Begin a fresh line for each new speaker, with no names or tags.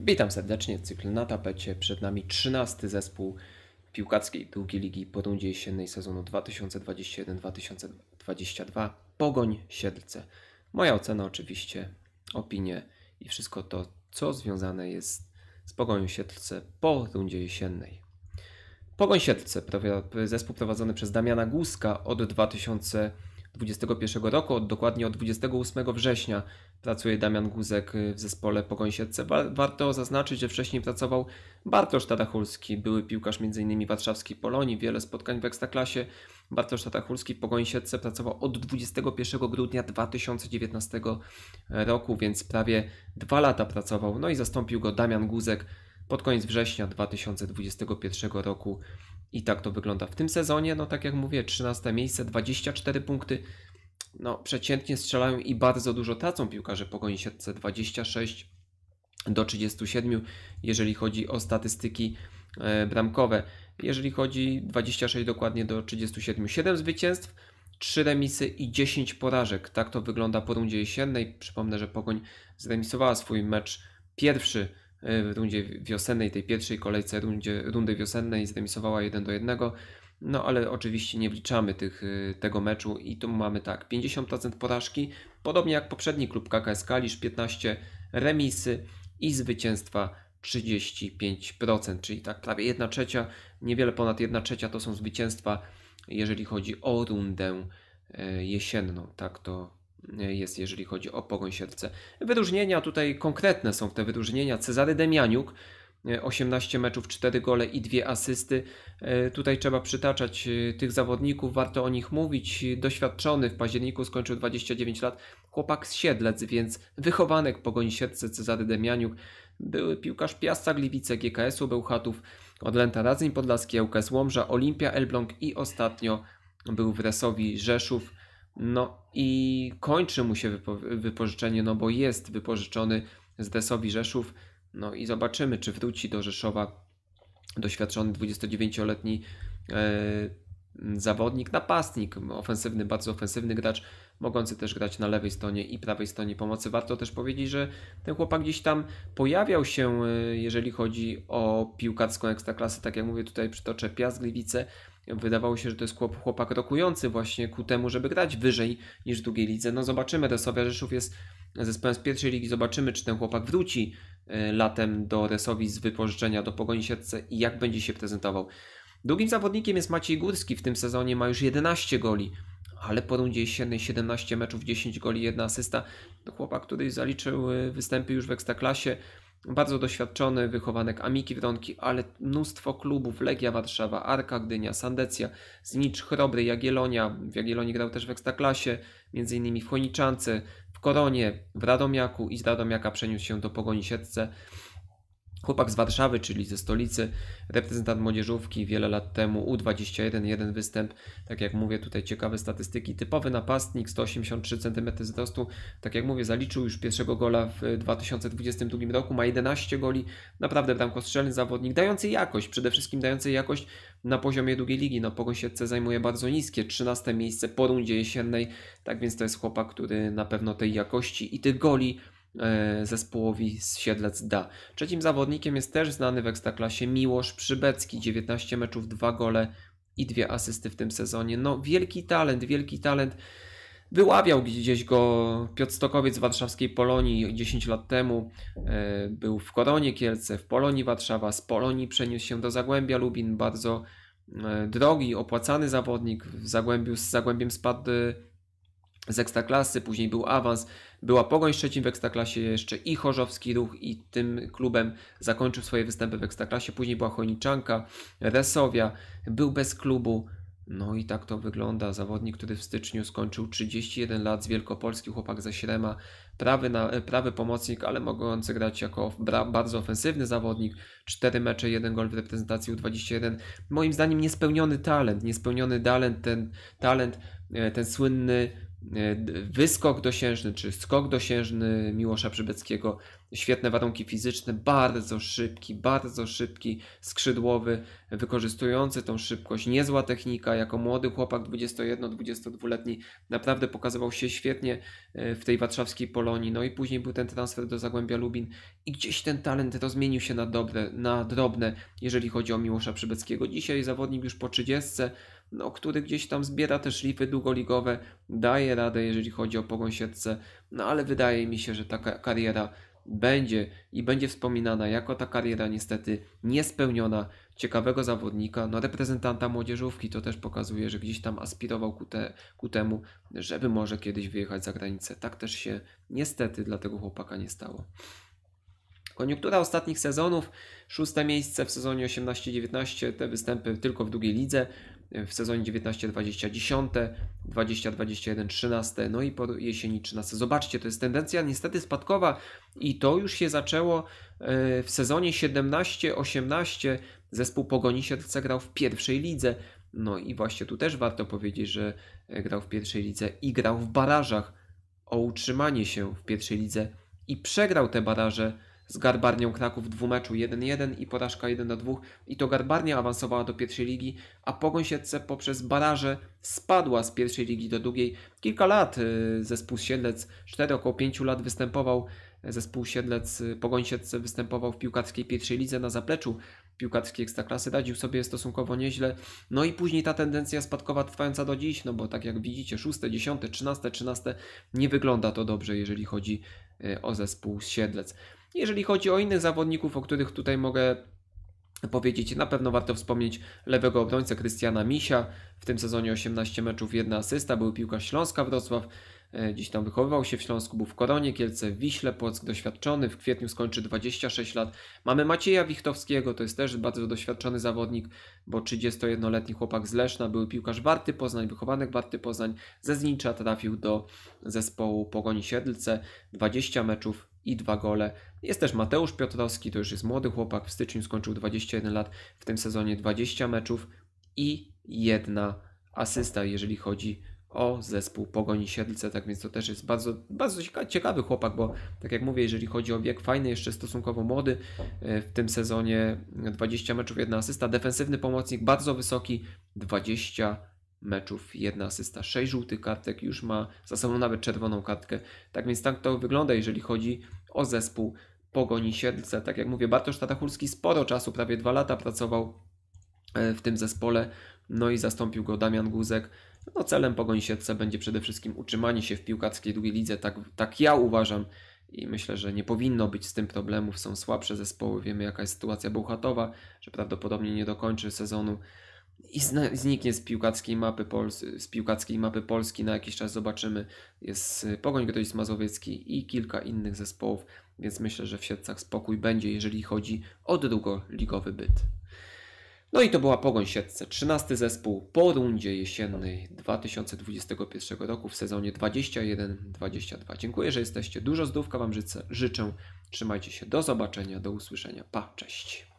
Witam serdecznie, cykl na tapecie. Przed nami 13 zespół piłkackiej piłki ligi po rundzie jesiennej sezonu 2021-2022 Pogoń Siedlce. Moja ocena oczywiście, opinie i wszystko to, co związane jest z Pogonią Siedlce po rundzie jesiennej. Pogoń Siedlce, zespół prowadzony przez Damiana Guska od 2000 2021 roku, dokładnie od 28 września pracuje Damian Guzek y, w zespole Pogoń Siedlce. Warto zaznaczyć, że wcześniej pracował Bartosz Tadachulski, były piłkarz m.in. warszawskiej Polonii, wiele spotkań w Ekstraklasie. Bartosz Tadachulski w Pogoń Siedlce pracował od 21 grudnia 2019 roku, więc prawie dwa lata pracował, no i zastąpił go Damian Guzek pod koniec września 2021 roku i tak to wygląda. W tym sezonie, no tak jak mówię, 13 miejsce, 24 punkty. No przeciętnie strzelają i bardzo dużo tracą piłkarze Pogoni Siatce, 26 do 37, jeżeli chodzi o statystyki e, bramkowe. Jeżeli chodzi 26 dokładnie do 37, 7 zwycięstw, 3 remisy i 10 porażek. Tak to wygląda po rundzie jesiennej. Przypomnę, że Pogoń zremisowała swój mecz pierwszy w rundzie wiosennej, tej pierwszej kolejce rundzie, rundy wiosennej zremisowała 1 do 1. No ale oczywiście nie wliczamy tych, y, tego meczu i tu mamy tak 50% porażki, podobnie jak poprzedni klub KKS Kalisz 15 remisy i zwycięstwa 35%, czyli tak prawie 1 trzecia, niewiele ponad 1 trzecia to są zwycięstwa, jeżeli chodzi o rundę y, jesienną, tak to E, jest, jeżeli chodzi o pogoń serce Wyróżnienia tutaj konkretne są te wyróżnienia. Cezary Demianiuk, 18 e, meczów, 4 gole i 2 asysty. E, tutaj trzeba przytaczać tych zawodników, warto o nich mówić. Doświadczony w październiku skończył 29 lat, chłopak z Siedlec, więc wychowanek pogoń serce Cezary Demianiuk. Był piłkarz Piasta Gliwice, GKS-u Bełchatów, Odlęta Radzyń Podlaski, ŁKS Łomża, Olimpia Elbląg i ostatnio był w Resowi Rzeszów. No i kończy mu się wypo wypożyczenie, no bo jest wypożyczony z Desowi Rzeszów. No i zobaczymy, czy wróci do Rzeszowa doświadczony 29-letni Mm, zawodnik, napastnik, ofensywny, bardzo ofensywny gracz, mogący też grać na lewej stronie i prawej stronie pomocy. Warto też powiedzieć, że ten chłopak gdzieś tam pojawiał się, e, jeżeli chodzi o piłkarską ekstraklasę, tak jak mówię tutaj przytoczę Piast Gliwice, Wydawało się, że to jest chłopak rokujący właśnie ku temu, żeby grać wyżej niż w drugiej lidze. No zobaczymy, Resowia Rzeszów jest zespołem z pierwszej ligi, zobaczymy czy ten chłopak wróci e, latem do Resowi z wypożyczenia do Pogoni Siedlce i jak będzie się prezentował. Drugim zawodnikiem jest Maciej Górski, w tym sezonie ma już 11 goli, ale po rundzie 17 meczów, 10 goli, jedna asysta. To chłopak, który zaliczył y, występy już w Ekstraklasie, bardzo doświadczony wychowanek Amiki Wronki, ale mnóstwo klubów, Legia Warszawa, Arka Gdynia, Sandecja, Znicz, Chrobry, Jagielonia, w Jagiellonii grał też w Ekstraklasie, m.in. w Choniczance, w Koronie, w Radomiaku i z Radomiaka przeniósł się do Pogoni Siedlce. Chłopak z Warszawy, czyli ze stolicy, reprezentant młodzieżówki wiele lat temu, U21, jeden występ, tak jak mówię, tutaj ciekawe statystyki, typowy napastnik, 183 cm wzrostu, tak jak mówię, zaliczył już pierwszego gola w 2022 roku, ma 11 goli, naprawdę bramkostrzelny zawodnik, dający jakość, przede wszystkim dający jakość na poziomie drugiej ligi, no Pogoń zajmuje bardzo niskie, 13 miejsce po rundzie jesiennej, tak więc to jest chłopak, który na pewno tej jakości i tych goli E, zespołowi z Siedlec da. Trzecim zawodnikiem jest też znany w Ekstraklasie Miłosz Przybecki, 19 meczów, 2 gole i 2 asysty w tym sezonie. No wielki talent, wielki talent. Wyławiał gdzieś go Piotr Stokowiec z warszawskiej Polonii 10 lat temu. E, był w Koronie Kielce, w Polonii Warszawa. Z Polonii przeniósł się do Zagłębia Lubin. Bardzo e, drogi, opłacany zawodnik. W Zagłębiu z Zagłębiem spadł z Ekstraklasy, później był awans, była Pogoń Szczecin w Ekstraklasie, jeszcze i Chorzowski Ruch i tym klubem zakończył swoje występy w Ekstraklasie, później była Chojniczanka, Resowia, był bez klubu, no i tak to wygląda. Zawodnik, który w styczniu skończył 31 lat z Wielkopolski, chłopak ze Śrema, prawy, na, prawy pomocnik, ale mogący grać jako bardzo ofensywny zawodnik. 4 mecze, 1 gol w reprezentacji U21. Moim zdaniem niespełniony talent, niespełniony talent, ten talent, e, ten słynny E, wyskok dosiężny czy skok dosiężny Miłosza Przybeckiego świetne warunki fizyczne, bardzo szybki, bardzo szybki, skrzydłowy, wykorzystujący tą szybkość, niezła technika, jako młody chłopak 21-22-letni naprawdę pokazywał się świetnie e, w tej warszawskiej Polonii, no i później był ten transfer do Zagłębia Lubin i gdzieś ten talent rozmienił się na dobre, na drobne, jeżeli chodzi o Miłosza Przybeckiego. Dzisiaj zawodnik już po 30, no, który gdzieś tam zbiera te szlify długoligowe, daje radę, jeżeli chodzi o pogoń no ale wydaje mi się, że ta kariera będzie i będzie wspominana jako ta kariera niestety niespełniona ciekawego zawodnika, no reprezentanta młodzieżówki, to też pokazuje, że gdzieś tam aspirował ku, te, ku temu, żeby może kiedyś wyjechać za granicę. Tak też się niestety dla tego chłopaka nie stało. Koniunktura ostatnich sezonów, szóste miejsce w sezonie 18-19, te występy tylko w drugiej lidze, w sezonie 19-20 10, 20-21 13, no i po jesieni 13. Zobaczcie, to jest tendencja niestety spadkowa i to już się zaczęło e, w sezonie 17-18. Zespół Pogoni Siedlce grał w pierwszej lidze. No i właśnie tu też warto powiedzieć, że e, grał w pierwszej lidze i grał w barażach o utrzymanie się w pierwszej lidze i przegrał te baraże z Garbarnią Kraków w dwumeczu 1-1 i porażka 1-2 i to Garbarnia awansowała do pierwszej ligi, a Pogoń Siedlce poprzez baraże spadła z pierwszej ligi do drugiej. Kilka lat y, zespół Siedlec, 4 około 5 lat występował zespół Siedlec y, Pogoń Siedlce występował w piłkarskiej pierwszej lidze na zapleczu piłkarskiej ekstraklasy, radził sobie stosunkowo nieźle. No i później ta tendencja spadkowa trwająca do dziś, no bo tak jak widzicie, 6, 10, 13, 13 nie wygląda to dobrze, jeżeli chodzi y, o zespół Siedlec. Jeżeli chodzi o innych zawodników, o których tutaj mogę powiedzieć, na pewno warto wspomnieć lewego obrońcę Krystiana Misia. W tym sezonie 18 meczów, jedna asysta, był piłka Śląska Wrocław. E, dziś tam wychowywał się w Śląsku, był w Koronie, Kielce, Wiśle, Płock doświadczony, w kwietniu skończy 26 lat. Mamy Macieja Wichtowskiego, to jest też bardzo doświadczony zawodnik, bo 31-letni chłopak z Leszna, był piłkarz Warty Poznań, wychowanek Warty Poznań, ze Znicza trafił do zespołu Pogoni Siedlce, 20 meczów, i dwa gole. Jest też Mateusz Piotrowski, to już jest młody chłopak, w styczniu skończył 21 lat, w tym sezonie 20 meczów i jedna asysta, jeżeli chodzi o zespół Pogoni Siedlce, tak więc to też jest bardzo, bardzo ciekawy chłopak, bo tak jak mówię, jeżeli chodzi o wiek, fajny, jeszcze stosunkowo młody, e, w tym sezonie 20 meczów, jedna asysta, defensywny pomocnik, bardzo wysoki, 20 meczów, jedna asysta, sześć żółtych kartek, już ma za sobą nawet czerwoną kartkę. Tak więc tak to wygląda, jeżeli chodzi o zespół Pogoni Siedlce. Tak jak mówię, Bartosz Tatachulski sporo czasu, prawie dwa lata pracował e, w tym zespole, no i zastąpił go Damian Guzek. No celem Pogoni Siedlce będzie przede wszystkim utrzymanie się w piłkarskiej drugiej lidze, tak, tak ja uważam i myślę, że nie powinno być z tym problemów. Są słabsze zespoły, wiemy jaka jest sytuacja Bełchatowa, że prawdopodobnie nie dokończy sezonu i zniknie z piłkackiej mapy, Pols z piłkackiej mapy Polski. Na jakiś czas zobaczymy. Jest y, Pogoń Gdańsk Mazowiecki i kilka innych zespołów, więc myślę, że w Siedcach spokój będzie, jeżeli chodzi o drugoligowy byt. No i to była Pogoń Siedce, 13 zespół po rundzie jesiennej 2021 roku w sezonie 21-22. Dziękuję, że jesteście. Dużo zdówka Wam życzę. Trzymajcie się. Do zobaczenia, do usłyszenia. Pa, cześć.